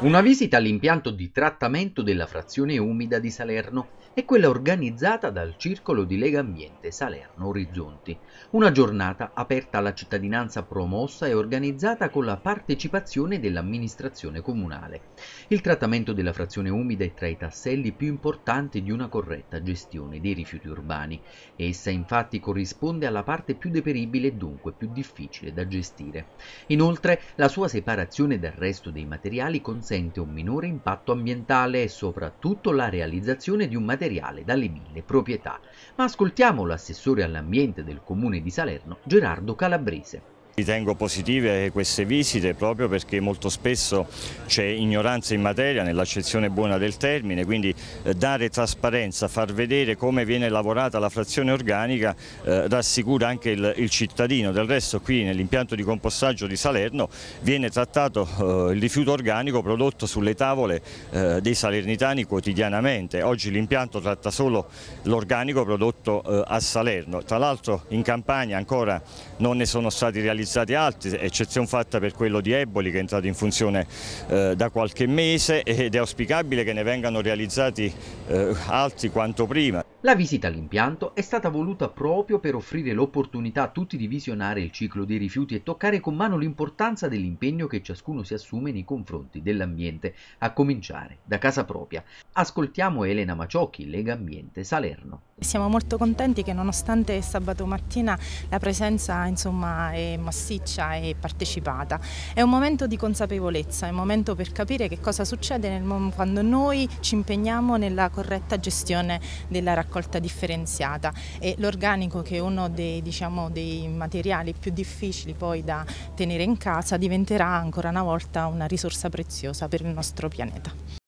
Una visita all'impianto di trattamento della frazione umida di Salerno è quella organizzata dal Circolo di Lega Ambiente Salerno Orizzonti. Una giornata aperta alla cittadinanza promossa e organizzata con la partecipazione dell'amministrazione comunale. Il trattamento della frazione umida è tra i tasselli più importanti di una corretta gestione dei rifiuti urbani. Essa infatti corrisponde alla parte più deperibile e dunque più difficile da gestire. Inoltre la sua separazione dal resto dei materiali consente consente un minore impatto ambientale e soprattutto la realizzazione di un materiale dalle mille proprietà. Ma ascoltiamo l'assessore all'ambiente del comune di Salerno, Gerardo Calabrese. Ritengo positive queste visite proprio perché molto spesso c'è ignoranza in materia nell'accezione buona del termine, quindi eh, dare trasparenza, far vedere come viene lavorata la frazione organica eh, rassicura anche il, il, cittadino. Del resto qui nell'impianto di compostaggio di Salerno viene trattato eh, il rifiuto organico prodotto sulle tavole eh, dei salernitani quotidianamente. Oggi l'impianto tratta solo l'organico prodotto eh, a Salerno. Tra l'altro in campagna ancora non ne sono stati realizzati stati alti, eccezione fatta per quello di Eboli che è entrato in funzione eh, da qualche mese ed è auspicabile che ne vengano realizzati eh, altri quanto prima. La visita all'impianto è stata voluta proprio per offrire l'opportunità a tutti di visionare il ciclo dei rifiuti e toccare con mano l'importanza dell'impegno che ciascuno si assume nei confronti dell'ambiente, a cominciare da casa propria. Ascoltiamo Elena Maciocchi, Lega Ambiente Salerno. Siamo molto contenti che nonostante sabato mattina la presenza insomma, è massiccia e partecipata. È un momento di consapevolezza, è un momento per capire che cosa succede nel, quando noi ci impegniamo nella corretta gestione della raccolta differenziata e l'organico che è uno dei, diciamo, dei materiali più difficili poi da tenere in casa diventerà ancora una volta una risorsa preziosa per il nostro pianeta.